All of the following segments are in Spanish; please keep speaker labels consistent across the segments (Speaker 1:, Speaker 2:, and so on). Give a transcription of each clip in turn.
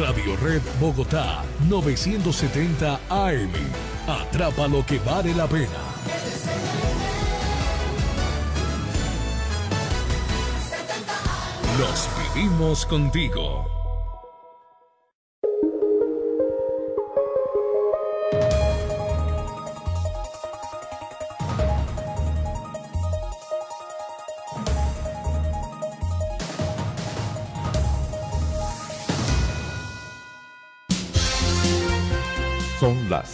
Speaker 1: Radio Red Bogotá 970 AM. Atrapa lo que vale la pena.
Speaker 2: Los vivimos contigo.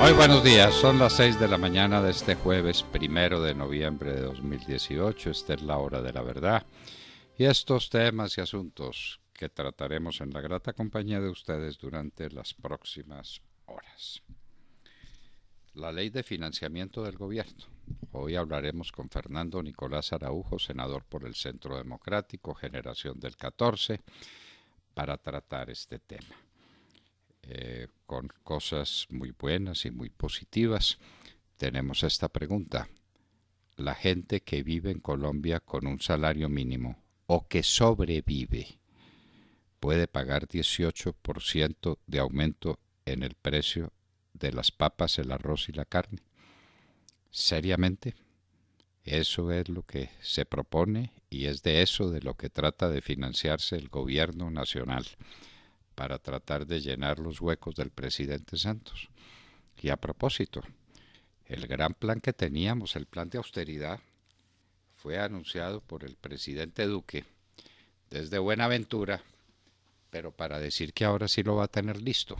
Speaker 3: Muy buenos días, son las seis de la mañana de este jueves primero de noviembre de 2018. Esta es la hora de la verdad. Y estos temas y asuntos que trataremos en la grata compañía de ustedes durante las próximas horas. La ley de financiamiento del gobierno. Hoy hablaremos con Fernando Nicolás Araujo, senador por el Centro Democrático, Generación del 14, para tratar este tema. Eh, con cosas muy buenas y muy positivas, tenemos esta pregunta. La gente que vive en Colombia con un salario mínimo o que sobrevive puede pagar 18% de aumento en el precio de las papas, el arroz y la carne. ¿Seriamente? Eso es lo que se propone y es de eso de lo que trata de financiarse el gobierno nacional para tratar de llenar los huecos del presidente Santos. Y a propósito, el gran plan que teníamos, el plan de austeridad, fue anunciado por el presidente Duque desde Buenaventura, pero para decir que ahora sí lo va a tener listo.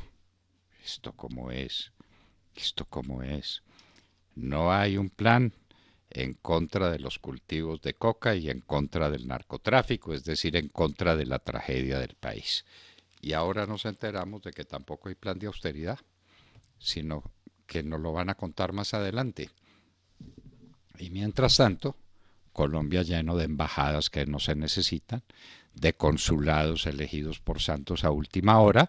Speaker 3: Esto como es, esto como es. No hay un plan en contra de los cultivos de coca y en contra del narcotráfico, es decir, en contra de la tragedia del país. Y ahora nos enteramos de que tampoco hay plan de austeridad, sino que nos lo van a contar más adelante. Y mientras tanto, Colombia lleno de embajadas que no se necesitan, de consulados elegidos por santos a última hora,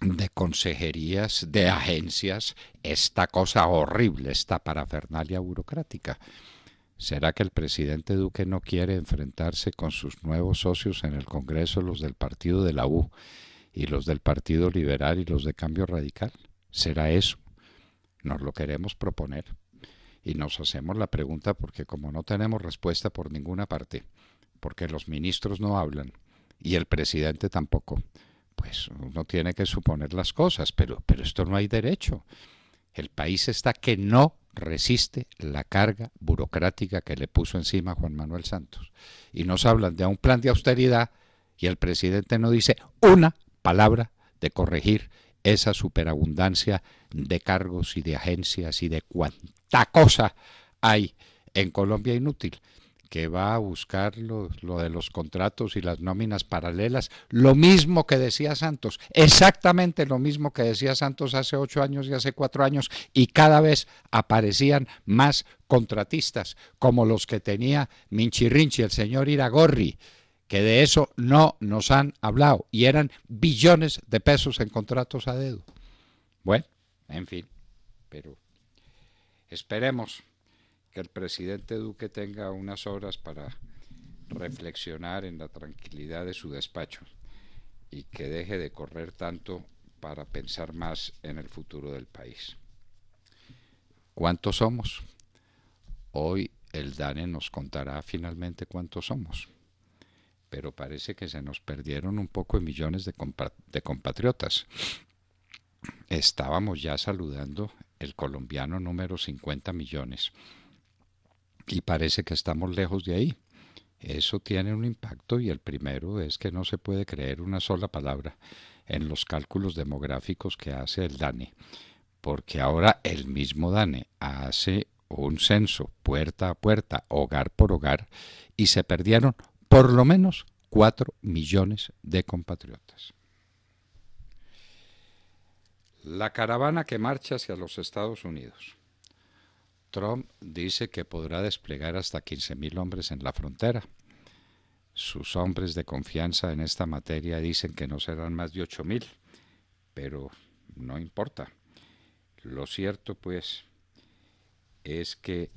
Speaker 3: de consejerías, de agencias, esta cosa horrible, esta parafernalia burocrática. ¿Será que el presidente Duque no quiere enfrentarse con sus nuevos socios en el Congreso, los del partido de la U y los del Partido Liberal y los de Cambio Radical? ¿Será eso? Nos lo queremos proponer y nos hacemos la pregunta porque como no tenemos respuesta por ninguna parte, porque los ministros no hablan y el presidente tampoco, pues uno tiene que suponer las cosas, pero, pero esto no hay derecho. El país está que no resiste la carga burocrática que le puso encima Juan Manuel Santos. Y nos hablan de un plan de austeridad y el presidente no dice una palabra de corregir esa superabundancia de cargos y de agencias y de cuanta cosa hay en Colombia inútil que va a buscar lo, de los contratos y las nóminas paralelas, lo mismo que decía Santos, exactamente lo mismo que decía Santos hace ocho años y hace cuatro años, y cada vez aparecían más contratistas, como los que tenía rinchi el señor Iragorri, que de eso no nos han hablado, y eran billones de pesos en contratos a dedo. Bueno, en fin, pero esperemos que el presidente Duque tenga unas horas para reflexionar en la tranquilidad de su despacho y que deje de correr tanto para pensar más en el futuro del país. ¿Cuántos somos? Hoy el DANE nos contará finalmente cuántos somos, pero parece que se nos perdieron un poco de millones de, de compatriotas. Estábamos ya saludando el colombiano número 50 millones y parece que estamos lejos de ahí. Eso tiene un impacto y el primero es que no se puede creer una sola palabra en los cálculos demográficos que hace el DANE, porque ahora el mismo DANE hace un censo puerta a puerta, hogar por hogar, y se perdieron por lo menos 4 millones de compatriotas. La caravana que marcha hacia los Estados Unidos. Trump dice que podrá desplegar hasta 15.000 hombres en la frontera. Sus hombres de confianza en esta materia dicen que no serán más de 8.000, pero no importa. Lo cierto, pues, es que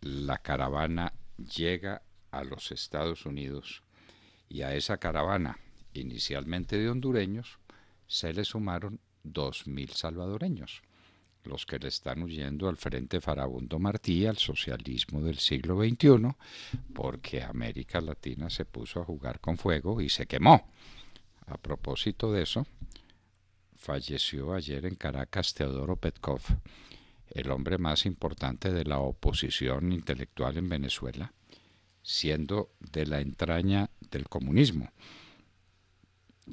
Speaker 3: la caravana llega a los Estados Unidos y a esa caravana, inicialmente de hondureños, se le sumaron 2.000 salvadoreños los que le están huyendo al Frente Farabundo Martí, al socialismo del siglo XXI, porque América Latina se puso a jugar con fuego y se quemó. A propósito de eso, falleció ayer en Caracas Teodoro Petkov, el hombre más importante de la oposición intelectual en Venezuela, siendo de la entraña del comunismo.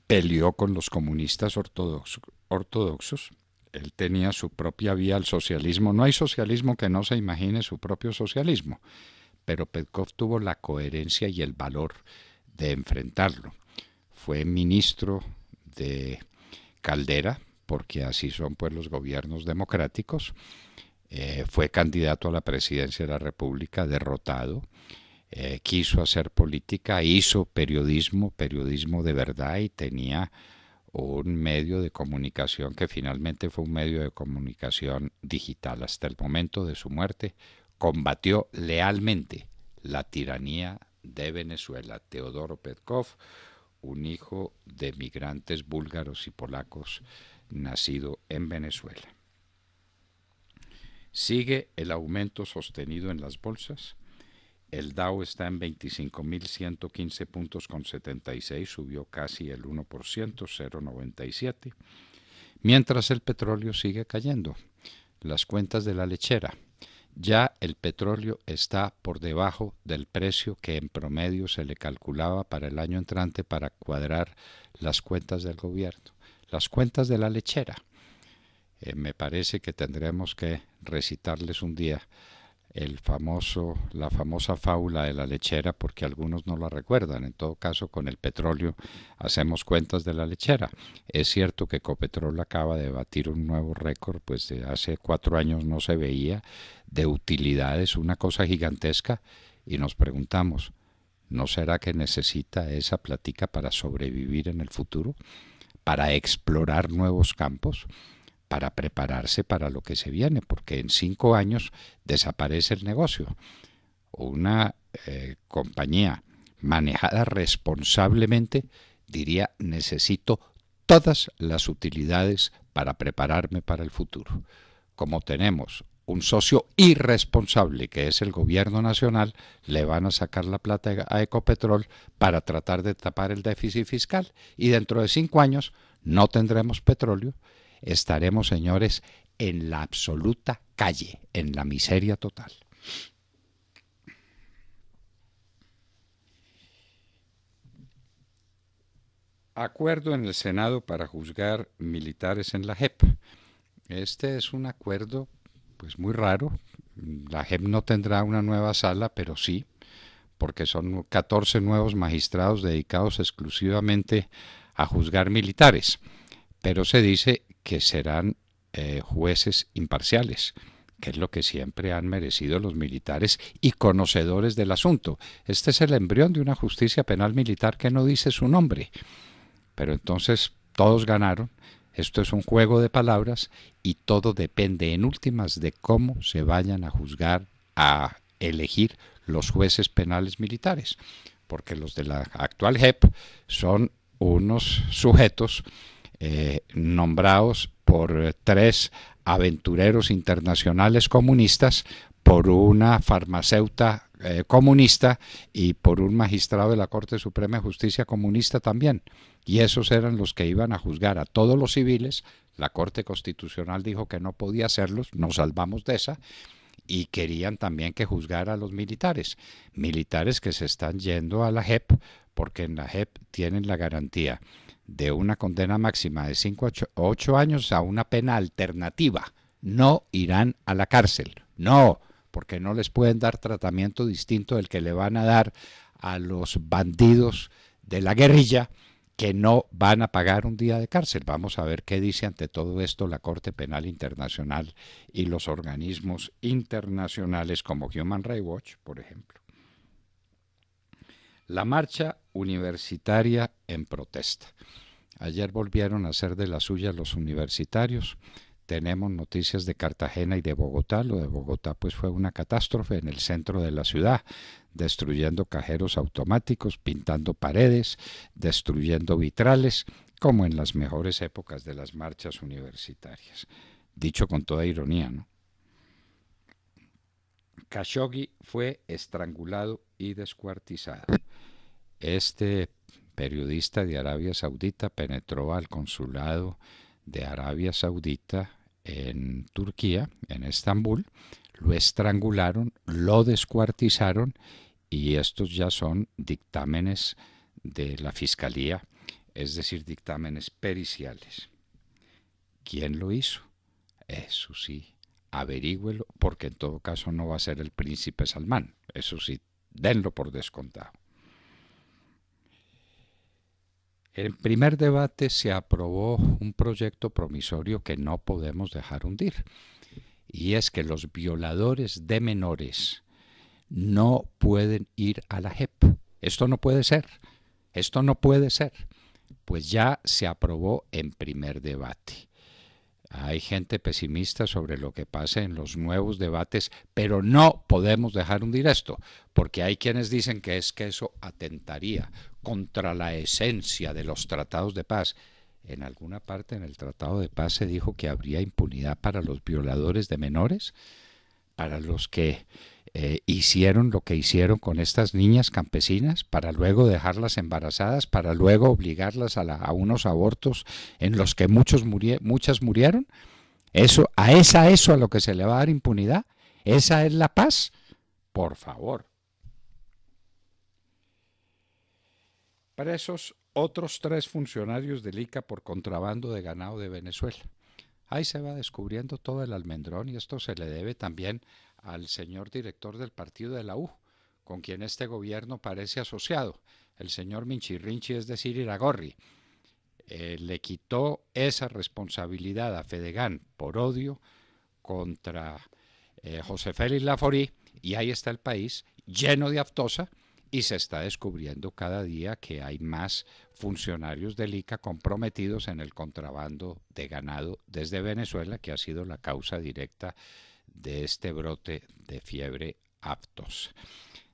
Speaker 3: Peleó con los comunistas ortodoxos, ortodoxos él tenía su propia vía al socialismo. No hay socialismo que no se imagine su propio socialismo, pero Petkov tuvo la coherencia y el valor de enfrentarlo. Fue ministro de Caldera, porque así son pues los gobiernos democráticos. Eh, fue candidato a la presidencia de la República, derrotado. Eh, quiso hacer política, hizo periodismo, periodismo de verdad y tenía un medio de comunicación que finalmente fue un medio de comunicación digital hasta el momento de su muerte, combatió lealmente la tiranía de Venezuela. Teodoro Petkov, un hijo de migrantes búlgaros y polacos, nacido en Venezuela. Sigue el aumento sostenido en las bolsas el Dow está en 25.115 puntos con 76, subió casi el 1%, 0,97, mientras el petróleo sigue cayendo. Las cuentas de la lechera. Ya el petróleo está por debajo del precio que en promedio se le calculaba para el año entrante para cuadrar las cuentas del gobierno. Las cuentas de la lechera. Eh, me parece que tendremos que recitarles un día el famoso, la famosa fábula de la lechera, porque algunos no la recuerdan. En todo caso, con el petróleo hacemos cuentas de la lechera. Es cierto que Copetrol acaba de batir un nuevo récord, pues de hace cuatro años no se veía, de utilidades, una cosa gigantesca, y nos preguntamos, ¿no será que necesita esa platica para sobrevivir en el futuro? ¿Para explorar nuevos campos? para prepararse para lo que se viene, porque en cinco años desaparece el negocio. Una eh, compañía manejada responsablemente diría necesito todas las utilidades para prepararme para el futuro. Como tenemos un socio irresponsable que es el gobierno nacional, le van a sacar la plata a Ecopetrol para tratar de tapar el déficit fiscal y dentro de cinco años no tendremos petróleo estaremos, señores, en la absoluta calle, en la miseria total. Acuerdo en el Senado para juzgar militares en la JEP. Este es un acuerdo pues muy raro. La JEP no tendrá una nueva sala, pero sí, porque son 14 nuevos magistrados dedicados exclusivamente a juzgar militares. Pero se dice que serán eh, jueces imparciales, que es lo que siempre han merecido los militares y conocedores del asunto. Este es el embrión de una justicia penal militar que no dice su nombre. Pero entonces todos ganaron, esto es un juego de palabras y todo depende en últimas de cómo se vayan a juzgar, a elegir los jueces penales militares, porque los de la actual JEP son unos sujetos eh, nombrados por tres aventureros internacionales comunistas, por una farmacéutica eh, comunista y por un magistrado de la Corte Suprema de Justicia comunista también. Y esos eran los que iban a juzgar a todos los civiles. La Corte Constitucional dijo que no podía hacerlos, nos salvamos de esa. Y querían también que juzgar a los militares, militares que se están yendo a la JEP porque en la JEP tienen la garantía de una condena máxima de 5 o 8 años a una pena alternativa. No irán a la cárcel. No, porque no les pueden dar tratamiento distinto del que le van a dar a los bandidos de la guerrilla que no van a pagar un día de cárcel. Vamos a ver qué dice ante todo esto la Corte Penal Internacional y los organismos internacionales como Human Rights Watch, por ejemplo. La marcha universitaria en protesta. Ayer volvieron a ser de la suya los universitarios. Tenemos noticias de Cartagena y de Bogotá. Lo de Bogotá pues fue una catástrofe en el centro de la ciudad, destruyendo cajeros automáticos, pintando paredes, destruyendo vitrales, como en las mejores épocas de las marchas universitarias. Dicho con toda ironía, ¿no? Khashoggi fue estrangulado y descuartizado. Este periodista de Arabia Saudita penetró al consulado de Arabia Saudita en Turquía, en Estambul, lo estrangularon, lo descuartizaron y estos ya son dictámenes de la Fiscalía, es decir, dictámenes periciales. ¿Quién lo hizo? Eso sí, averígüelo, porque en todo caso no va a ser el príncipe Salmán. Eso sí, denlo por descontado. En primer debate se aprobó un proyecto promisorio que no podemos dejar hundir, y es que los violadores de menores no pueden ir a la JEP. Esto no puede ser, esto no puede ser. Pues ya se aprobó en primer debate. Hay gente pesimista sobre lo que pase en los nuevos debates, pero no podemos dejar hundir esto, porque hay quienes dicen que es que eso atentaría contra la esencia de los tratados de paz. En alguna parte en el Tratado de Paz se dijo que habría impunidad para los violadores de menores para los que eh, hicieron lo que hicieron con estas niñas campesinas para luego dejarlas embarazadas, para luego obligarlas a, unos abortos en los que muchos muchas murieron. Eso, a esa eso a lo que se le va a dar impunidad, esa es la paz, por favor. Presos otros tres funcionarios del ICA por contrabando de ganado de Venezuela. Ahí se va descubriendo todo el almendrón y esto se le debe también al señor director del partido de la U, con quien este gobierno parece asociado, el señor Minchirinchi, es decir, Iragorri. Eh, le quitó esa responsabilidad a Fedegan por odio contra eh, José Félix Laforí y ahí está el país lleno de aftosa y se está descubriendo cada día que hay más funcionarios del ICA comprometidos en el contrabando de ganado desde Venezuela, que ha sido la causa directa de este brote de fiebre aftosa.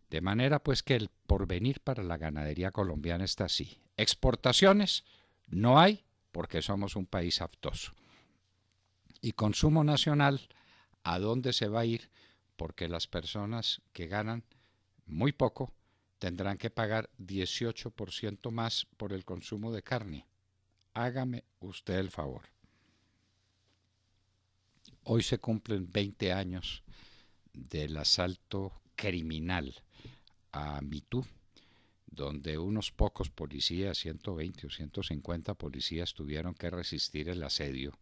Speaker 3: De manera pues que el porvenir para la ganadería colombiana está así. Exportaciones no hay porque somos un país aftoso. Y consumo nacional, ¿a dónde se va a ir? Porque las personas que ganan muy poco tendrán que pagar 18% más por el consumo de carne. Hágame usted el favor. Hoy se cumplen 20 años del asalto criminal a Mitú, donde unos pocos policías, 120 o 150 policías, tuvieron que resistir el asedio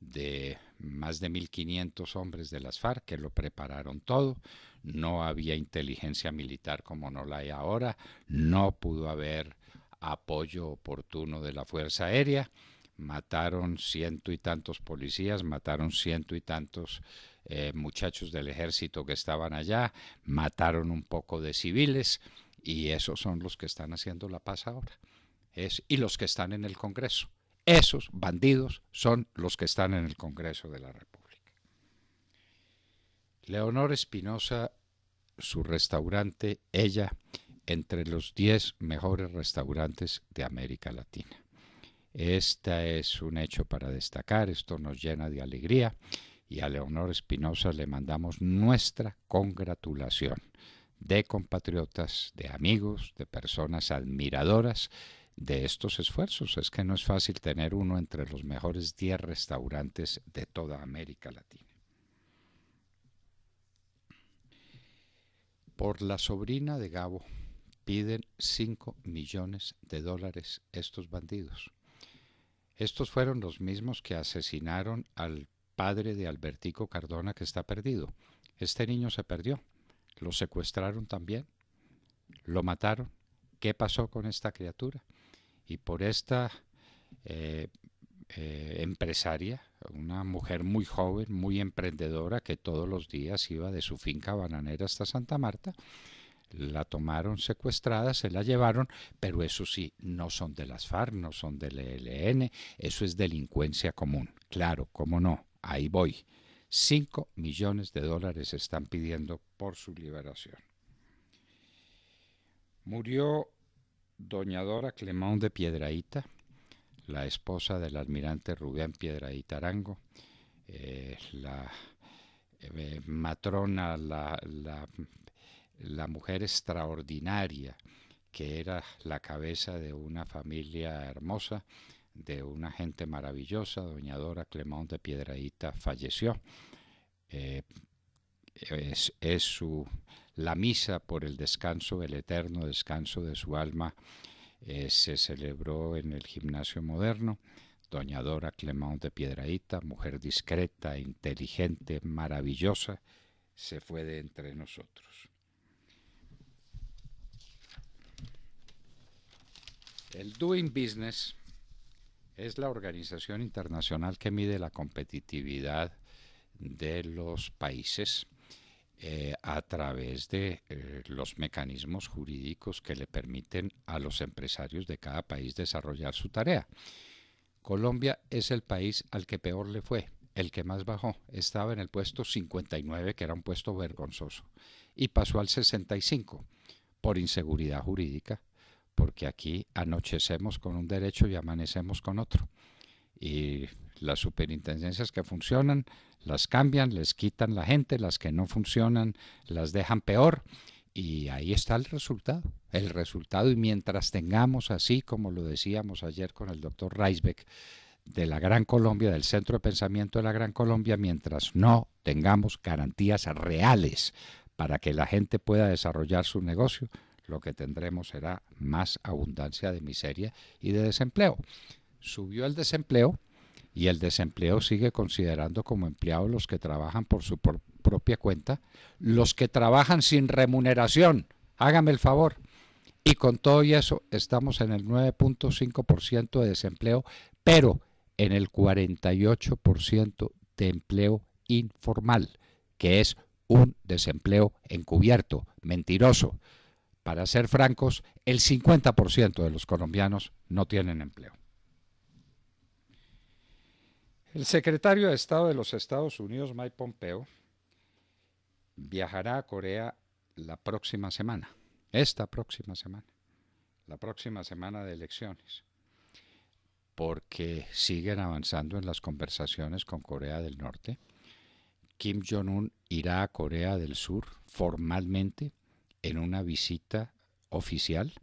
Speaker 3: de más de 1.500 hombres de las FARC que lo prepararon todo, no había inteligencia militar como no la hay ahora, no pudo haber apoyo oportuno de la Fuerza Aérea, mataron ciento y tantos policías, mataron ciento y tantos eh, muchachos del ejército que estaban allá, mataron un poco de civiles y esos son los que están haciendo la paz ahora. Es, y los que están en el Congreso. Esos bandidos son los que están en el Congreso de la República. Leonor Espinosa, su restaurante, ella, entre los 10 mejores restaurantes de América Latina. Este es un hecho para destacar, esto nos llena de alegría y a Leonor Espinosa le mandamos nuestra congratulación de compatriotas, de amigos, de personas admiradoras de estos esfuerzos. Es que no es fácil tener uno entre los mejores 10 restaurantes de toda América Latina. Por la sobrina de Gabo piden 5 millones de dólares estos bandidos. Estos fueron los mismos que asesinaron al padre de Albertico Cardona que está perdido. Este niño se perdió. Lo secuestraron también. Lo mataron. ¿Qué pasó con esta criatura? Y por esta eh, eh, empresaria, una mujer muy joven, muy emprendedora, que todos los días iba de su finca bananera hasta Santa Marta. La tomaron secuestrada, se la llevaron, pero eso sí, no son de las FARC, no son del ELN, eso es delincuencia común. Claro, cómo no, ahí voy. Cinco millones de dólares están pidiendo por su liberación. Murió doña Dora Clemón de Piedraíta, la esposa del almirante Rubén Piedra Arango... Eh, la eh, matrona, la, mujer extraordinaria que era la cabeza de una familia hermosa, de una gente maravillosa, doña Dora Clemón de Piedradita falleció. Eh, es, es su, la misa por el descanso, el eterno descanso de su alma eh, se celebró en el gimnasio moderno. Doña Dora Clemente de Piedraíta, mujer discreta, inteligente, maravillosa, se fue de entre nosotros. El Doing Business es la organización internacional que mide la competitividad de los países eh, a través de eh, los mecanismos jurídicos que le permiten a los empresarios de cada país desarrollar su tarea. Colombia es el país al que peor le fue, el que más bajó. Estaba en el puesto 59, que era un puesto vergonzoso, y pasó al 65 por inseguridad jurídica, porque aquí anochecemos con un derecho y amanecemos con otro. Y las superintendencias que funcionan las cambian, les quitan la gente, las que no funcionan las dejan peor y ahí está el resultado. El resultado y mientras tengamos así, como lo decíamos ayer con el doctor Reisbeck, de la Gran Colombia, del Centro de Pensamiento de la Gran Colombia, mientras no tengamos garantías reales para que la gente pueda desarrollar su negocio, lo que tendremos será más abundancia de miseria y de desempleo. Subió el desempleo, y el desempleo sigue considerando como empleados los que trabajan por su propia cuenta, los que trabajan sin remuneración. Hágame el favor. Y con todo y eso estamos en el 9.5% de desempleo, pero en el 48% de empleo informal, que es un desempleo encubierto, mentiroso. Para ser francos, el 50% de los colombianos no tienen empleo. El secretario de Estado de los Estados Unidos, Mike Pompeo, viajará a Corea la próxima semana, esta próxima semana, la próxima semana de elecciones, porque siguen avanzando en las conversaciones con Corea del Norte. Kim Jong-un irá a Corea del Sur formalmente en una visita oficial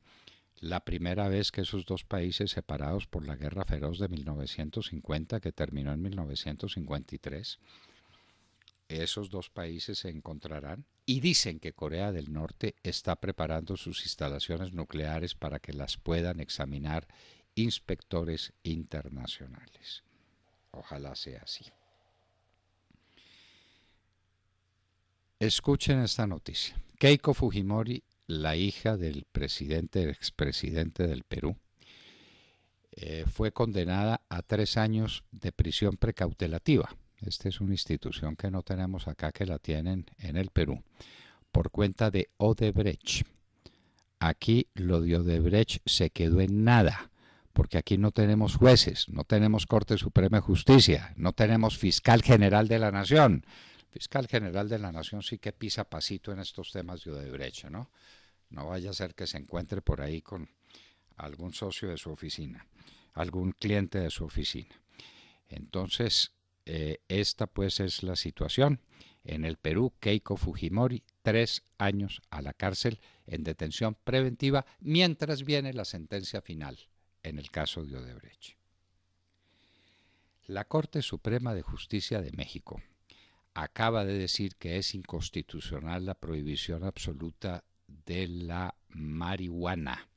Speaker 3: la primera vez que esos dos países separados por la guerra feroz de 1950, que terminó en 1953, esos dos países se encontrarán y dicen que Corea del Norte está preparando sus instalaciones nucleares para que las puedan examinar inspectores internacionales. Ojalá sea así. Escuchen esta noticia. Keiko Fujimori la hija del presidente, expresidente del Perú, eh, fue condenada a tres años de prisión precautelativa. Esta es una institución que no tenemos acá, que la tienen en el Perú, por cuenta de Odebrecht. Aquí lo de Odebrecht se quedó en nada, porque aquí no tenemos jueces, no tenemos Corte Suprema de Justicia, no tenemos Fiscal General de la Nación. Fiscal General de la Nación sí que pisa pasito en estos temas de Odebrecht, ¿no? No vaya a ser que se encuentre por ahí con algún socio de su oficina, algún cliente de su oficina. Entonces, eh, esta pues es la situación. En el Perú, Keiko Fujimori, tres años a la cárcel en detención preventiva mientras viene la sentencia final en el caso de Odebrecht. La Corte Suprema de Justicia de México acaba de decir que es inconstitucional la prohibición absoluta de la marihuana.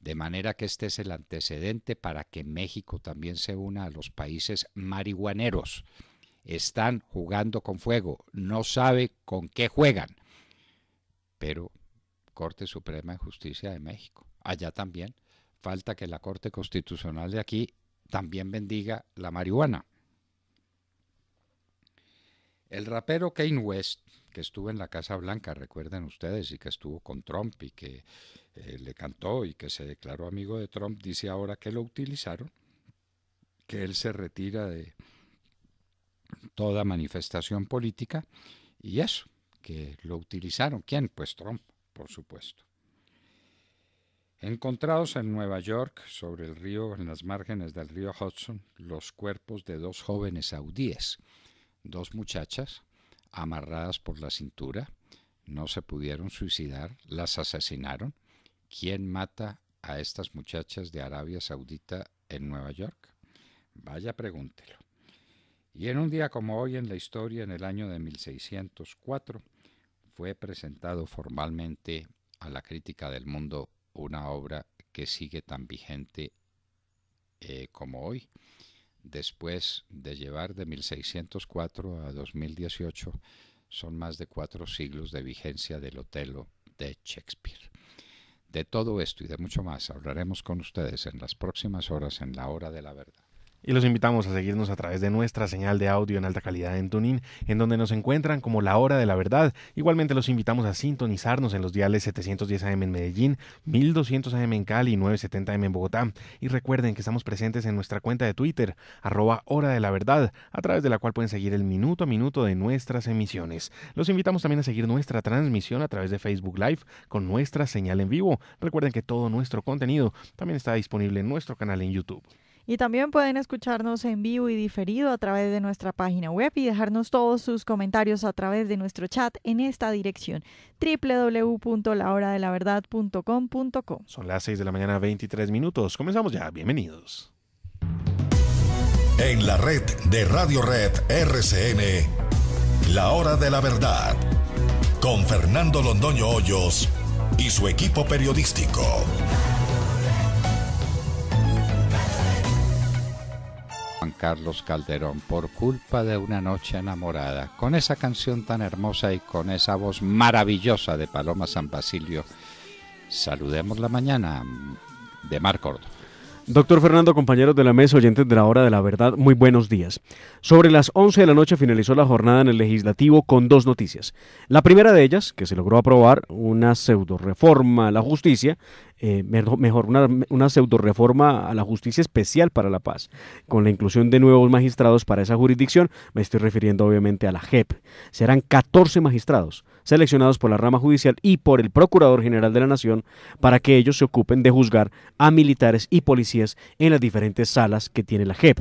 Speaker 3: De manera que este es el antecedente para que México también se una a los países marihuaneros. Están jugando con fuego, no sabe con qué juegan. Pero Corte Suprema de Justicia de México, allá también, falta que la Corte Constitucional de aquí también bendiga la marihuana. El rapero Kane West que estuvo en la Casa Blanca, recuerden ustedes, y que estuvo con Trump y que eh, le cantó y que se declaró amigo de Trump, dice ahora que lo utilizaron, que él se retira de toda manifestación política y eso, que lo utilizaron. ¿Quién? Pues Trump, por supuesto. Encontrados en Nueva York, sobre el río, en las márgenes del río Hudson, los cuerpos de dos jóvenes saudíes, dos muchachas, amarradas por la cintura, no se pudieron suicidar, las asesinaron. ¿Quién mata a estas muchachas de Arabia Saudita en Nueva York? Vaya, pregúntelo. Y en un día como hoy en la historia, en el año de 1604, fue presentado formalmente a la crítica del mundo una obra que sigue tan vigente eh, como hoy después de llevar de 1604 a 2018, son más de cuatro siglos de vigencia del Otelo de Shakespeare. De todo esto y de mucho más hablaremos con ustedes en las próximas horas en la hora de la verdad. Y los
Speaker 2: invitamos a seguirnos a través de nuestra señal de audio en alta calidad en Tunín en donde nos encuentran como La Hora de la Verdad. Igualmente los invitamos a sintonizarnos en los diales 710 AM en Medellín, 1200 AM en Cali y 970 AM en Bogotá. Y recuerden que estamos presentes en nuestra cuenta de Twitter, arroba Hora de la Verdad, a través de la cual pueden seguir el minuto a minuto de nuestras emisiones. Los invitamos también a seguir nuestra transmisión a través de Facebook Live con nuestra señal en vivo. Recuerden que todo nuestro contenido también está disponible en nuestro canal en YouTube.
Speaker 4: Y también pueden escucharnos en vivo y diferido a través de nuestra página web y dejarnos todos sus comentarios a través de nuestro chat en esta dirección www.lahoradelaverdad.com.com Son
Speaker 2: las 6 de la mañana 23 minutos. Comenzamos ya. Bienvenidos. En la red de Radio Red RCN, La Hora de la Verdad,
Speaker 1: con Fernando Londoño Hoyos y su equipo periodístico.
Speaker 3: Carlos Calderón por culpa de una noche enamorada, con esa canción tan hermosa y con esa voz maravillosa de Paloma San Basilio. Saludemos la mañana de Mar Córdoba.
Speaker 5: Doctor Fernando, compañeros de la mesa, oyentes de la hora de la verdad, muy buenos días. Sobre las 11 de la noche finalizó la jornada en el legislativo con dos noticias. La primera de ellas, que se logró aprobar una pseudo reforma a la justicia, eh, mejor, una, una pseudo reforma a la justicia especial para la paz, con la inclusión de nuevos magistrados para esa jurisdicción, me estoy refiriendo obviamente a la JEP. Serán 14 magistrados seleccionados por la rama judicial y por el Procurador General de la Nación para que ellos se ocupen de juzgar a militares y policías en las diferentes salas que tiene la JEP.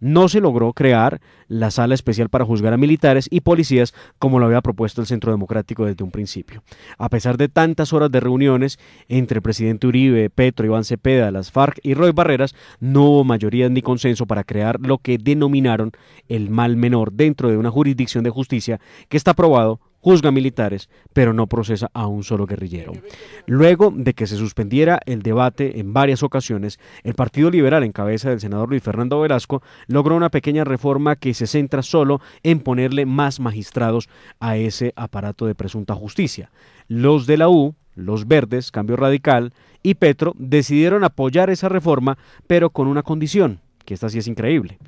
Speaker 5: No se logró crear la sala especial para juzgar a militares y policías como lo había propuesto el Centro Democrático desde un principio. A pesar de tantas horas de reuniones entre el presidente Uribe, Petro, Iván Cepeda, las FARC y Roy Barreras, no hubo mayoría ni consenso para crear lo que denominaron el mal menor dentro de una jurisdicción de justicia que está aprobado juzga militares, pero no procesa a un solo guerrillero. Luego de que se suspendiera el debate en varias ocasiones, el Partido Liberal en cabeza del senador Luis Fernando Velasco logró una pequeña reforma que se centra solo en ponerle más magistrados a ese aparato de presunta justicia. Los de la U, los verdes, Cambio Radical y Petro decidieron apoyar esa reforma, pero con una condición, que esta sí es increíble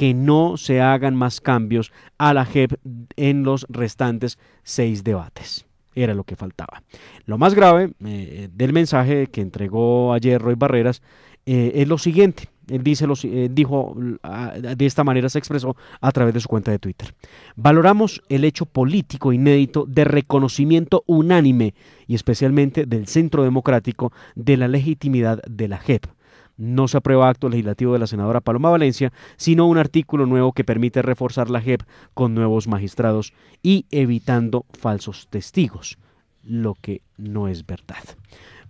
Speaker 5: que no se hagan más cambios a la JEP en los restantes seis debates. Era lo que faltaba. Lo más grave eh, del mensaje que entregó ayer Roy Barreras eh, es lo siguiente. Él dice, los, eh, dijo, de esta manera se expresó a través de su cuenta de Twitter. Valoramos el hecho político inédito de reconocimiento unánime y especialmente del Centro Democrático de la legitimidad de la JEP no se aprueba acto legislativo de la senadora Paloma Valencia, sino un artículo nuevo que permite reforzar la JEP con nuevos magistrados y evitando falsos testigos, lo que no es verdad.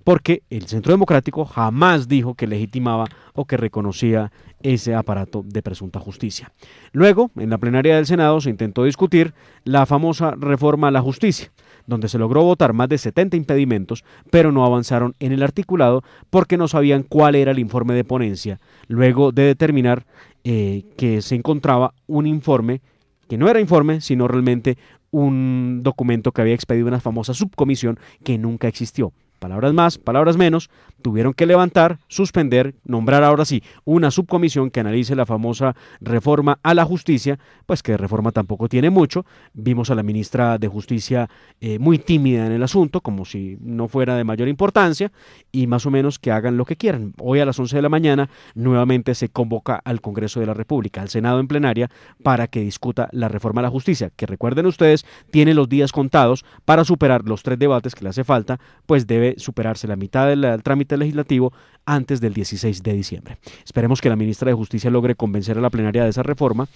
Speaker 5: Porque el Centro Democrático jamás dijo que legitimaba o que reconocía ese aparato de presunta justicia. Luego, en la plenaria del Senado se intentó discutir la famosa reforma a la justicia donde se logró votar más de 70 impedimentos, pero no avanzaron en el articulado porque no sabían cuál era el informe de ponencia, luego de determinar eh, que se encontraba un informe que no era informe, sino realmente un documento que había expedido una famosa subcomisión que nunca existió palabras más, palabras menos, tuvieron que levantar, suspender, nombrar ahora sí una subcomisión que analice la famosa reforma a la justicia, pues que reforma tampoco tiene mucho. Vimos a la ministra de Justicia eh, muy tímida en el asunto, como si no fuera de mayor importancia, y más o menos que hagan lo que quieran. Hoy a las 11 de la mañana nuevamente se convoca al Congreso de la República, al Senado en plenaria, para que discuta la reforma a la justicia, que recuerden ustedes, tiene los días contados para superar los tres debates que le hace falta, pues debe superarse la mitad del, trámite legislativo antes del 16 de diciembre. Esperemos que la ministra de Justicia logre convencer a la plenaria de esa reforma,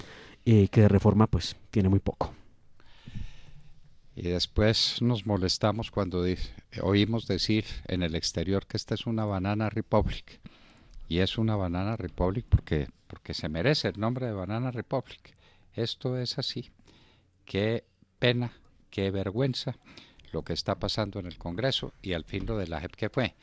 Speaker 5: eh, que de reforma pues tiene muy poco.
Speaker 3: Y después nos molestamos cuando oímos decir en el exterior que esta es una banana republic. Y es una banana republic porque, porque se merece el nombre de banana republic. Esto es así. Qué pena, qué vergüenza lo que está pasando en el Congreso y al fin lo de la JEP que fue.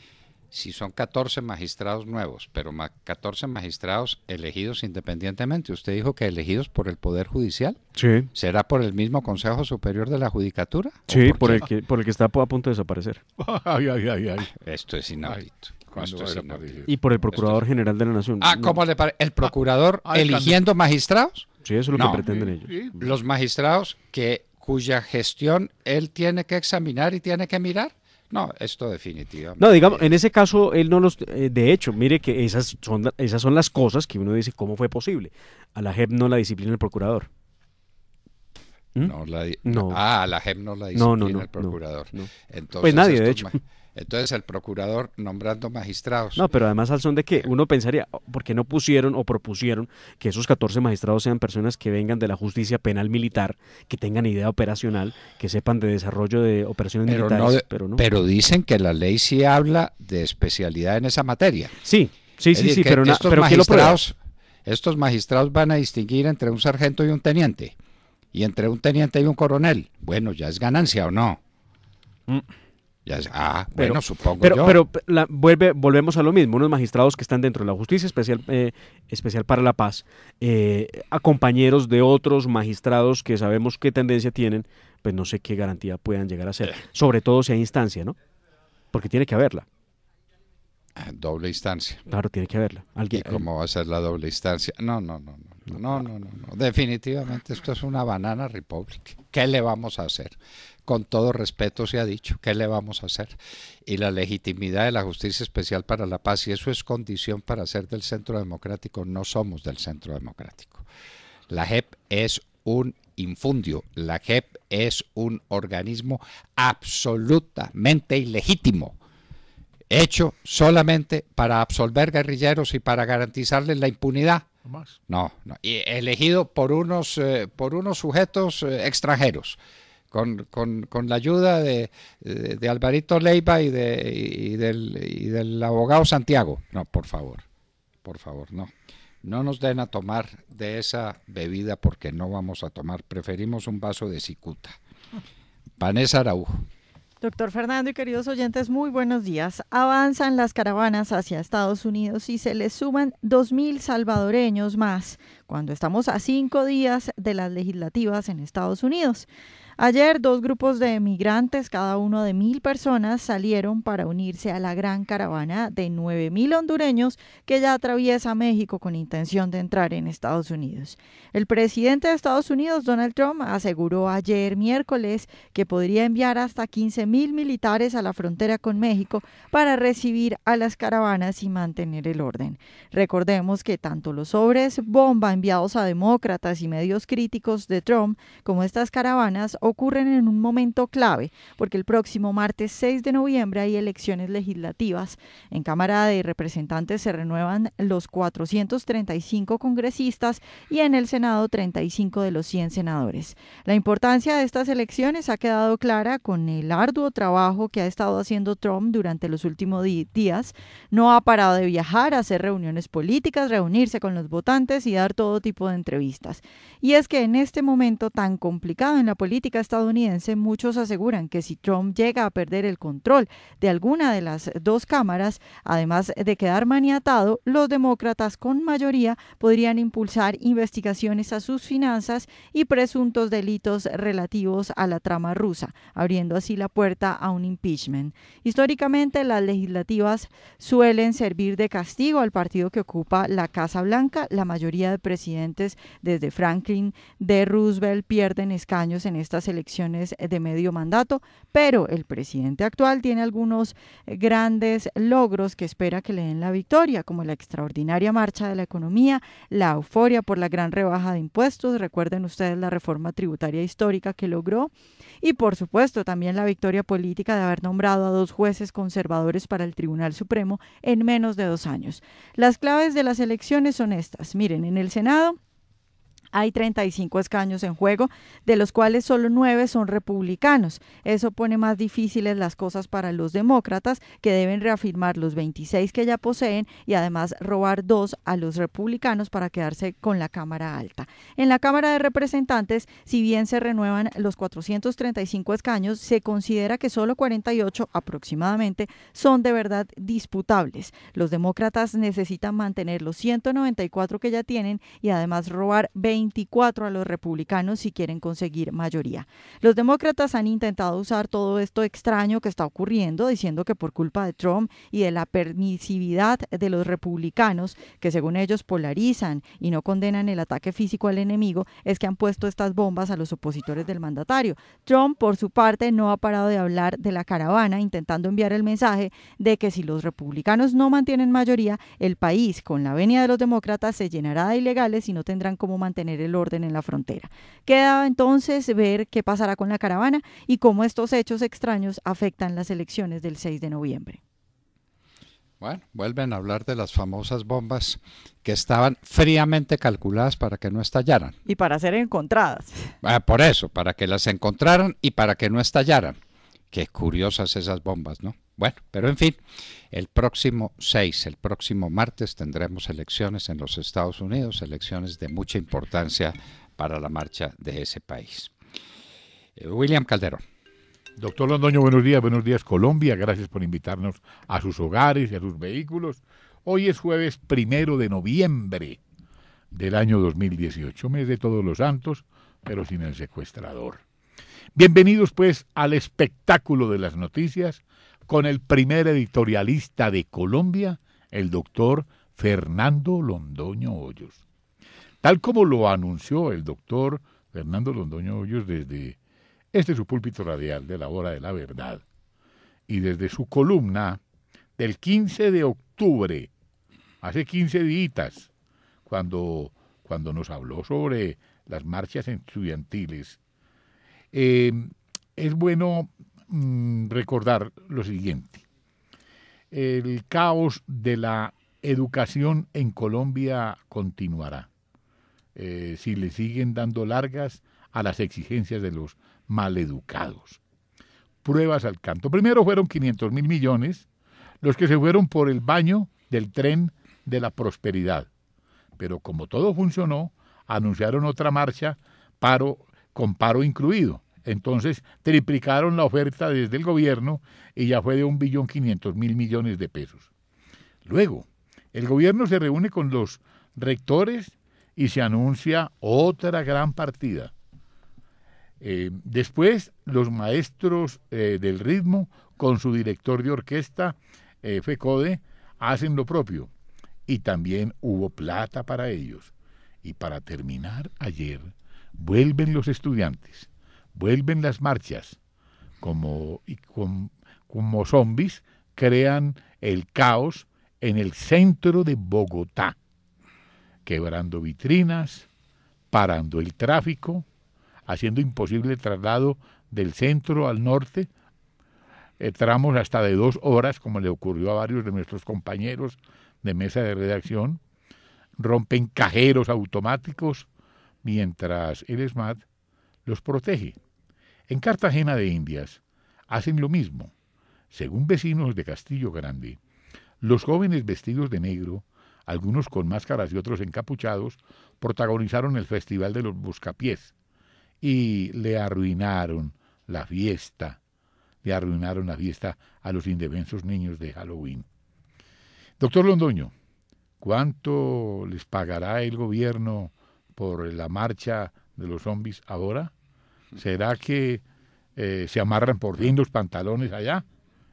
Speaker 3: Si son 14 magistrados nuevos, pero 14 magistrados elegidos independientemente, usted dijo que elegidos por el Poder Judicial. Sí. ¿Será por el mismo Consejo Superior de la Judicatura? Sí, por, el, que, por está a punto de desaparecer. Esto es inaudito. Y por el Procurador
Speaker 5: General de la Nación. Ah, ¿cómo
Speaker 3: le parece? ¿El Procurador ah, ah, eligiendo magistrados?
Speaker 5: Sí, eso es lo que pretenden
Speaker 3: ellos. Los magistrados que cuya gestión él tiene que examinar y tiene que mirar. No, esto definitivamente. No,
Speaker 5: digamos, en ese caso él no los. Eh, de hecho, mire que esas son, esas son las cosas que uno dice, ¿cómo fue posible? A la JEP no la disciplina el procurador. ¿Mm? No, Ah, a la JEP
Speaker 3: no la disciplina el procurador. Pues Entonces, pues nadie, de hecho. Entonces el procurador nombrando magistrados. No,
Speaker 5: pero además al son de que uno pensaría, oh, ¿por qué no pusieron o propusieron que esos 14 magistrados sean personas que vengan de la justicia penal militar, que tengan idea operacional, que sepan
Speaker 3: de desarrollo de operaciones militares? pero, pero dicen que la ley sí habla de especialidad en esa materia. Sí, sí, sí, sí, pero, estos, magistrados, estos magistrados van a distinguir entre un sargento y un teniente, y entre un teniente y un coronel. Bueno, ya es ganancia o no. Mm ah, pero, bueno, supongo pero, yo. Pero
Speaker 5: la, vuelve, volvemos a lo mismo, unos magistrados que están dentro de la justicia especial, eh, especial para la paz, eh, a compañeros de otros magistrados que sabemos qué tendencia tienen, pues no sé qué garantía puedan llegar a ser, eh. sobre todo si hay instancia, ¿no? Porque tiene que haberla.
Speaker 3: Ah, doble instancia. Claro, tiene que haberla. ¿Alguien, ¿Y cómo va a ser la doble instancia? no, no. no. No, no, no, Definitivamente esto es una banana republic. ¿Qué le vamos a hacer? Con todo respeto se ha dicho, ¿qué le vamos a hacer? Y la legitimidad de la Justicia Especial para la Paz, y eso es condición para ser del Centro Democrático, no somos del Centro Democrático. La JEP es un infundio, la JEP es un organismo absolutamente ilegítimo hecho solamente para absolver guerrilleros y para garantizarles la impunidad. No, no. Y elegido por unos, eh, por unos sujetos eh, extranjeros. Con, con, con, la ayuda de, de, Alvarito Leiva y, de, y, del, y del abogado Santiago. No, por favor, por favor, no. No nos den a tomar de esa bebida porque no vamos a tomar. Preferimos un vaso de cicuta. Vanessa Araujo.
Speaker 4: Doctor Fernando y queridos oyentes, muy buenos días. Avanzan las caravanas hacia Estados Unidos y se les suman 2.000 salvadoreños más cuando estamos a cinco días de las legislativas en Estados Unidos. Ayer dos grupos de migrantes, cada uno de mil personas, salieron para unirse a la gran caravana de nueve mil hondureños que ya atraviesa México con intención de entrar en Estados Unidos. El presidente de Estados Unidos, Donald Trump, aseguró ayer miércoles que podría enviar hasta 15.000 mil militares a la frontera con México para recibir a las caravanas y mantener el orden. Recordemos que tanto los sobres bomba enviados a demócratas y medios críticos de Trump como estas caravanas o ocurren en un momento clave, porque el próximo martes 6 de noviembre hay elecciones legislativas. En Cámara de Representantes se renuevan los 435 congresistas y en el Senado 35 de los 100 senadores. La importancia de estas elecciones ha quedado clara con el arduo trabajo que ha estado haciendo Trump durante los últimos días. No ha parado de viajar, hacer reuniones políticas, reunirse con los votantes y dar todo tipo de entrevistas. Y es que en este momento tan complicado en la política estadounidense, muchos aseguran que si Trump llega a perder el control de alguna de las dos cámaras, además de quedar maniatado, los demócratas con mayoría podrían impulsar investigaciones a sus finanzas y presuntos delitos relativos a la trama rusa, abriendo así la puerta a un impeachment. Históricamente, las legislativas suelen servir de castigo al partido que ocupa la Casa Blanca. La mayoría de presidentes desde Franklin D. Roosevelt pierden escaños en estas elecciones eh, de medio mandato, pero el presidente actual tiene algunos eh, grandes logros que espera que le den la victoria, como la extraordinaria marcha de la economía, la euforia por la gran rebaja de impuestos, recuerden ustedes la reforma tributaria histórica que logró, y por supuesto también la victoria política de haber nombrado a dos jueces conservadores para el Tribunal Supremo en menos de dos años. Las claves de las elecciones son estas. Miren, en el Senado hay 35 escaños en juego, de los cuales solo 9 son republicanos. Eso pone más difíciles las cosas para los demócratas, que deben reafirmar los 26 que ya poseen y además robar dos a los republicanos para quedarse con la Cámara Alta. En la Cámara de Representantes, si bien se renuevan los 435 escaños, se considera que solo 48 aproximadamente son de verdad disputables. Los demócratas necesitan mantener los 194 que ya tienen y además robar 20 24 a los republicanos si quieren conseguir mayoría. Los demócratas han intentado usar todo esto extraño que está ocurriendo, diciendo que por culpa de Trump y de la permisividad de los republicanos, que según ellos polarizan y no condenan el ataque físico al enemigo, es que han puesto estas bombas a los opositores del mandatario. Trump, por su parte, no ha parado de hablar de la caravana, intentando enviar el mensaje de que si los republicanos no mantienen mayoría, el país, con la venia de los demócratas, se llenará de ilegales y no tendrán cómo mantener el orden en la frontera. Queda entonces ver qué pasará con la caravana y cómo estos hechos extraños afectan las elecciones del 6 de noviembre.
Speaker 3: Bueno, vuelven a hablar de las famosas bombas que estaban fríamente calculadas para que no estallaran.
Speaker 4: Y para ser encontradas.
Speaker 3: Ah, por eso, para que las encontraran y para que no estallaran. Qué curiosas esas bombas, ¿no? Bueno, pero en fin, el próximo 6, el próximo martes tendremos elecciones en los Estados Unidos, elecciones de mucha importancia para la marcha de ese país. Eh, William Calderón.
Speaker 1: Doctor Londoño, buenos días, buenos días Colombia, gracias por invitarnos a sus hogares y a sus vehículos. Hoy es jueves primero de noviembre del año 2018, mes de todos los santos, pero sin el secuestrador. Bienvenidos pues al espectáculo de las noticias con el primer editorialista de Colombia, el doctor Fernando Londoño Hoyos. Tal como lo anunció el doctor Fernando Londoño Hoyos desde este su púlpito radial de la hora de la verdad y desde su columna del 15 de octubre, hace 15 días, cuando, cuando nos habló sobre las marchas estudiantiles. Eh, es bueno Mm, recordar lo siguiente. El caos de la educación en Colombia continuará. Eh, si le siguen dando largas a las exigencias de los maleducados. Pruebas al canto. Primero fueron 500 mil millones los que se fueron por el baño del tren de la prosperidad. Pero como todo funcionó, anunciaron otra marcha, paro, con paro incluido. Entonces triplicaron la oferta desde el gobierno y ya fue de 1.500.000 millones de pesos. Luego, el gobierno se reúne con los rectores y se anuncia otra gran partida. Eh, después, los maestros eh, del ritmo, con su director de orquesta, eh, FECODE, hacen lo propio. Y también hubo plata para ellos. Y para terminar, ayer vuelven los estudiantes Vuelven las marchas como, y como zombies, crean el caos en el centro de Bogotá, quebrando vitrinas, parando el tráfico, haciendo imposible el traslado del centro al norte, eh, tramos hasta de dos horas, como le ocurrió a varios de nuestros compañeros de mesa de redacción, rompen cajeros automáticos, mientras el SMAT los protege. En Cartagena de Indias hacen lo mismo. Según vecinos de Castillo Grande, los jóvenes vestidos de negro, algunos con máscaras y otros encapuchados, protagonizaron el Festival de los Buscapiés y le arruinaron la fiesta. Le arruinaron la fiesta a los indefensos niños de Halloween. Doctor Londoño, ¿cuánto les pagará el gobierno por la marcha de los zombies ahora? ¿Será que eh, se amarran por fin los pantalones allá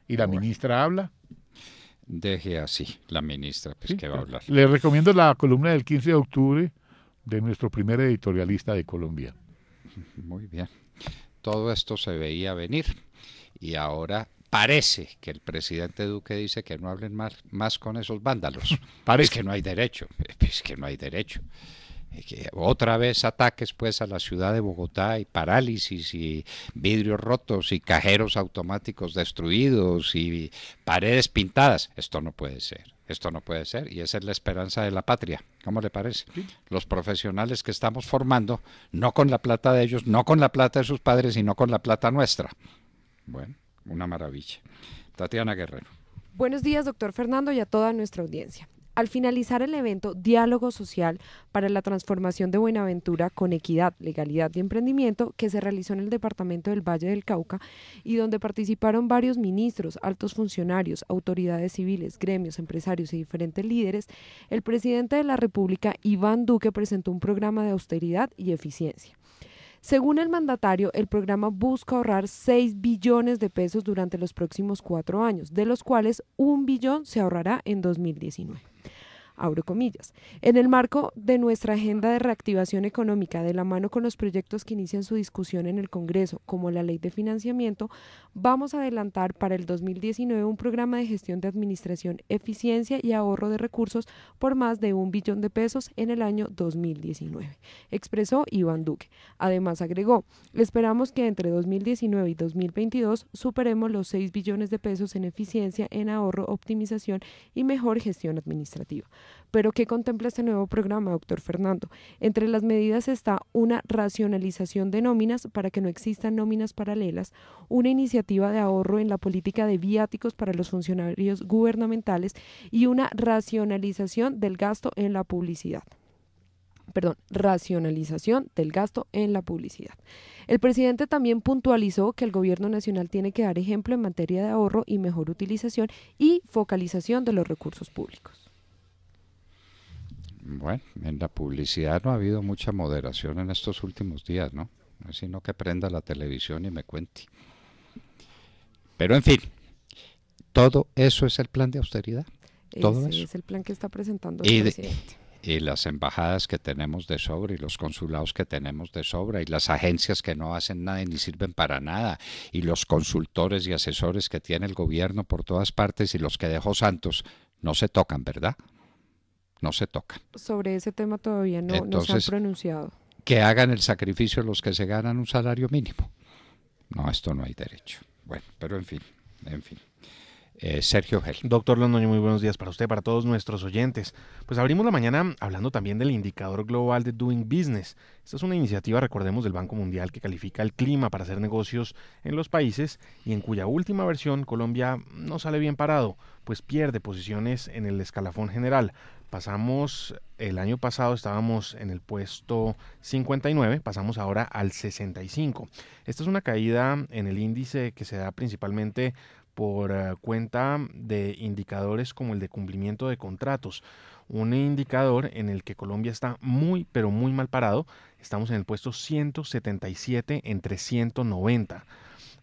Speaker 1: y la ministra habla? Deje así
Speaker 3: la ministra, pues que va a eh, hablar. Le recomiendo
Speaker 1: la columna del 15 de octubre de nuestro primer editorialista de Colombia.
Speaker 3: Muy bien. Todo esto se veía venir y ahora parece que el presidente Duque dice que no hablen más, más con esos vándalos. parece es que no hay derecho, es que no hay derecho otra vez ataques pues a la ciudad de Bogotá y parálisis y vidrios rotos y cajeros automáticos destruidos y paredes pintadas. Esto no puede ser. Esto no puede ser y esa es la esperanza de la patria. ¿Cómo le parece? Los profesionales que estamos formando, no con la plata de ellos, no con la plata de sus padres, sino con la plata nuestra. Bueno, una maravilla. Tatiana Guerrero.
Speaker 6: Buenos días, doctor Fernando, y a toda nuestra audiencia. Al finalizar el evento Diálogo Social para la Transformación de Buenaventura con Equidad, Legalidad y Emprendimiento, que se realizó en el Departamento del Valle del Cauca y donde participaron varios ministros, altos funcionarios, autoridades civiles, gremios, empresarios y diferentes líderes, el presidente de la República, Iván Duque, presentó un programa de austeridad y eficiencia. Según el mandatario, el programa busca ahorrar 6 billones de pesos durante los próximos cuatro años, de los cuales un billón se ahorrará en 2019 abro comillas. En el marco de nuestra agenda de reactivación económica, de la mano con los proyectos que inician su discusión en el Congreso, como la ley de financiamiento, vamos a adelantar para el 2019 un programa de gestión de administración, eficiencia y ahorro de recursos por más de un billón de pesos en el año 2019, expresó Iván Duque. Además agregó, esperamos que entre 2019 y 2022 superemos los 6 billones de pesos en eficiencia, en ahorro, optimización y mejor gestión administrativa. Pero ¿qué contempla este nuevo programa, doctor Fernando? Entre las medidas está una racionalización de nóminas para que no existan nóminas paralelas, una iniciativa de ahorro en la política de viáticos para los funcionarios gubernamentales y una racionalización del gasto en la publicidad perdón, racionalización del gasto en la publicidad. El presidente también puntualizó que el gobierno nacional tiene que dar ejemplo en materia de ahorro y mejor utilización y focalización de los recursos
Speaker 3: públicos bueno, en la publicidad no ha habido mucha moderación en estos últimos días, ¿no? sino que prenda la televisión y me cuente. Pero en fin, todo eso es el plan de austeridad. Todo es
Speaker 6: el plan que está presentando el presidente.
Speaker 3: y las embajadas que tenemos de sobra y los consulados que tenemos de sobra y las agencias que no hacen nada y ni sirven para nada y los consultores y asesores que tiene el gobierno por todas partes y los que dejó Santos no se tocan, ¿verdad? no se tocan.
Speaker 6: Sobre ese tema todavía no, se ha pronunciado.
Speaker 3: Que hagan el sacrificio los que se ganan un salario mínimo. No, esto no hay derecho. Bueno, pero en fin, en fin. Eh, Sergio Gel. Doctor Londoño, muy buenos días para
Speaker 2: usted, para todos nuestros oyentes. Pues abrimos la mañana hablando también del indicador global de Doing Business. Esta es una iniciativa, recordemos, del Banco Mundial que califica el clima para hacer negocios en los países y en cuya última versión Colombia no sale bien parado, pues pierde posiciones en el escalafón general. Pasamos, el año pasado estábamos en el puesto 59, pasamos ahora al 65. Esta es una caída en el índice que se da principalmente por eh, cuenta de indicadores como el de cumplimiento de contratos, un indicador en el que Colombia está muy pero muy mal parado. Estamos en el puesto 177 entre 190.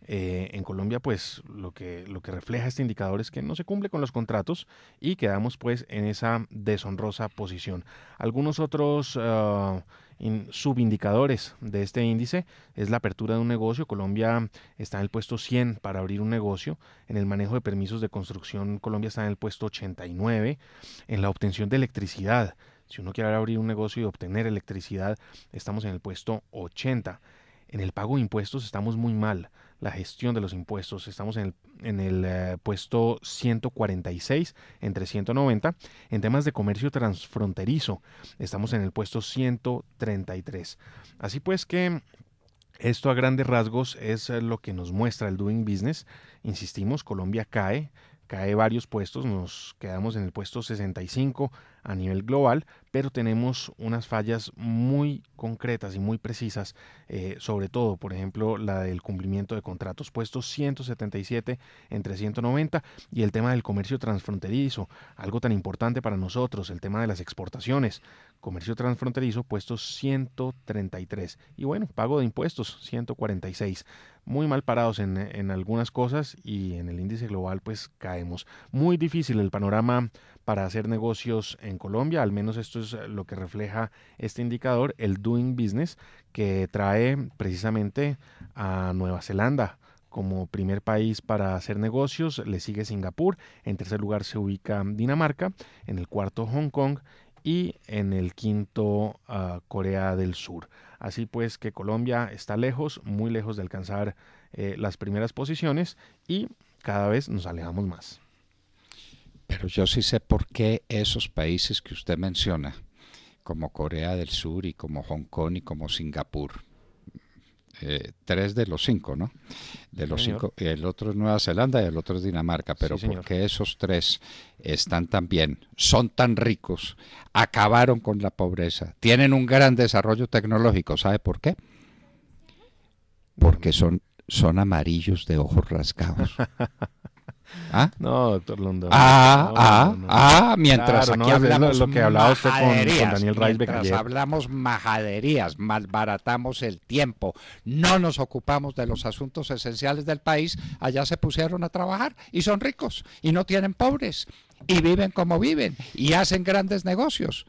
Speaker 2: Eh, en Colombia, pues lo que, lo que refleja este indicador es que no se cumple con los contratos y quedamos pues en esa deshonrosa posición. Algunos otros... Ah, subindicadores de este índice es la apertura de un negocio. Colombia está en el puesto 100 para abrir un negocio. En el manejo de permisos de construcción, Colombia está en el puesto 89. En la obtención de electricidad, si uno quiere abrir un negocio y obtener electricidad, estamos en el puesto 80. En el pago de impuestos estamos muy mal la gestión de los impuestos. Estamos en el, en el eh, puesto 146 entre 190. En temas de comercio transfronterizo, estamos en el puesto 133. Así pues que... Esto a grandes rasgos es eh, lo que nos muestra el Doing Business. Insistimos, Colombia cae cae varios puestos, nos quedamos en el puesto 65 a nivel global, pero tenemos unas fallas muy concretas y muy precisas, eh, sobre todo, por ejemplo, la del cumplimiento de contratos, puesto 177 entre 190, y el tema del comercio transfronterizo, algo tan importante para nosotros, el tema de las exportaciones, comercio transfronterizo, puesto 133, y bueno, pago de impuestos, 146 muy mal parados en, en, algunas cosas y en el índice global pues caemos. Muy difícil el panorama para hacer negocios en Colombia, al menos esto es lo que refleja este indicador, el Doing Business, que trae precisamente a Nueva Zelanda como primer país para hacer negocios, le sigue Singapur, en tercer lugar se ubica Dinamarca, en el cuarto Hong Kong y en el quinto ah, Corea del Sur. Así pues que Colombia está lejos, muy lejos de alcanzar eh, las primeras posiciones y
Speaker 3: cada vez nos alejamos más. Pero yo sí sé por qué esos países que usted menciona, como Corea del Sur y como Hong Kong y como Singapur, eh, tres de los cinco, ¿no? De los cinco, el otro es Nueva Zelanda y el otro es Dinamarca, pero ¿por porque esos tres están tan bien, son tan ricos, acabaron con la pobreza, tienen un gran desarrollo tecnológico, ¿sabe por qué? Porque son, son amarillos de ojos rasgados.
Speaker 2: ¿Ah? No, doctor Londo. Ah, ah, ah, mientras aquí hablamos Daniel
Speaker 3: hablamos majaderías, malbaratamos el tiempo, no nos ocupamos de los asuntos esenciales del país, allá se pusieron a trabajar y son ricos y no tienen pobres y viven como viven y hacen grandes negocios.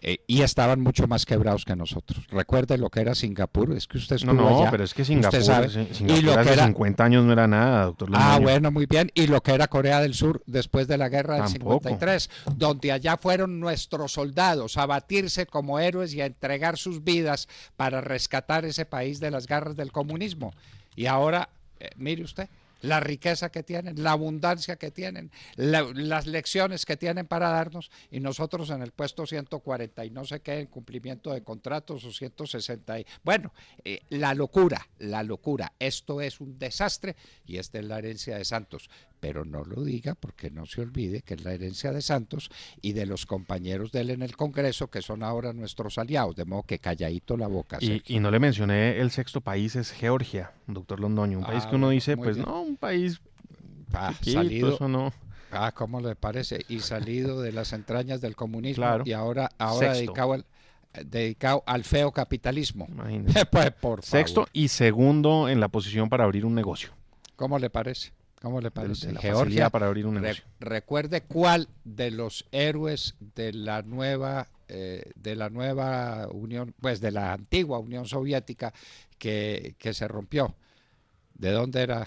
Speaker 3: Eh, y estaban mucho más quebrados que nosotros. Recuerde lo que era Singapur, es que usted estuvo No, no, pero es que Singapur, hace 50 años no era nada, doctor. Ah, bueno, muy bien. Y lo que era Corea del Sur después de la guerra del 53, donde allá fueron nuestros soldados a batirse como héroes y a entregar sus vidas para rescatar ese país de las garras del comunismo. Y ahora, eh, mire usted la riqueza que tienen, la abundancia que tienen, las lecciones que tienen para darnos y nosotros en el puesto 140 y no se qué en cumplimiento de contratos o 160. Y, bueno, eh, la locura, la locura. Esto es un desastre y esta es la herencia de Santos pero no lo diga porque no se olvide que es la herencia de Santos y de los compañeros de él en el Congreso que son ahora nuestros aliados, de modo que calladito la boca. Y, no
Speaker 2: le mencioné el sexto país es Georgia, doctor Londoño, un país que uno ah, dice, pues no,
Speaker 3: un país ah, salido, no. Ah, ¿cómo le parece? Y salido de las entrañas del comunismo y ahora, ahora dedicado al dedicado al feo capitalismo. Pues, por Sexto
Speaker 2: y segundo en la posición para abrir un negocio.
Speaker 3: ¿Cómo le parece? ¿Cómo le parece? la Georgia para abrir un negocio. recuerde cuál de los héroes de la nueva eh, de la nueva Unión, pues de la antigua Unión Soviética que, que se rompió. ¿De dónde era?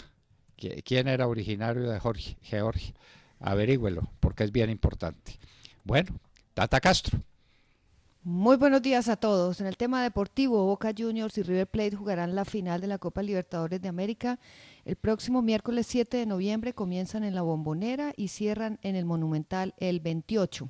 Speaker 3: ¿Quién era originario de Georgia? Averígüelo, porque es bien importante. Bueno, Tata Castro.
Speaker 7: Muy buenos días a todos. En el tema deportivo, Boca Juniors y River Plate jugarán la final de la Copa Libertadores de América. El próximo miércoles 7 de noviembre comienzan en la Bombonera y cierran en el Monumental el 28.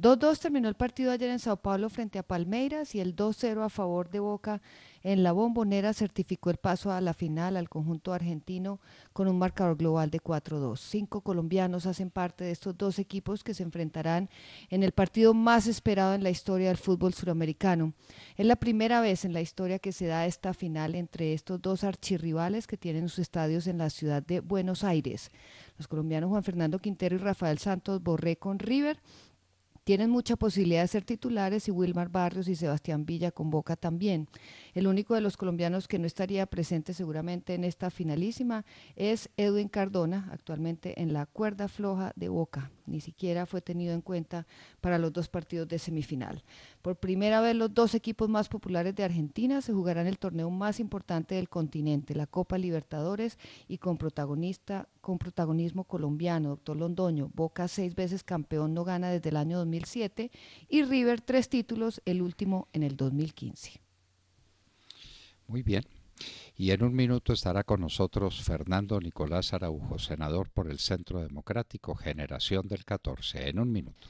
Speaker 7: 2-2 terminó el partido ayer en Sao Paulo frente a Palmeiras y el 2-0 a favor de Boca en la bombonera certificó el paso a la final al conjunto argentino con un marcador global de 4-2. Cinco colombianos hacen parte de estos dos equipos que se enfrentarán en el partido más esperado en la historia del fútbol suramericano. Es la primera vez en la historia que se da esta final entre estos dos archirrivales que tienen sus estadios en la ciudad de Buenos Aires. Los colombianos Juan Fernando Quintero y Rafael Santos Borré con River tienen mucha posibilidad de ser titulares y Wilmar Barrios y Sebastián Villa convoca también. El único de los colombianos que no estaría presente seguramente en esta finalísima es Edwin Cardona, actualmente en la cuerda floja de Boca. Ni siquiera fue tenido en cuenta para los dos partidos de semifinal. Por primera vez los dos equipos más populares de Argentina se jugarán el torneo más importante del continente, la Copa Libertadores, y con protagonista con protagonismo colombiano, doctor Londoño, Boca seis veces campeón no gana desde el año 2007 y River tres títulos, el último en el 2015.
Speaker 3: Muy bien. Y en un minuto estará con nosotros Fernando Nicolás Araujo, senador por el Centro Democrático, Generación del 14. En un minuto.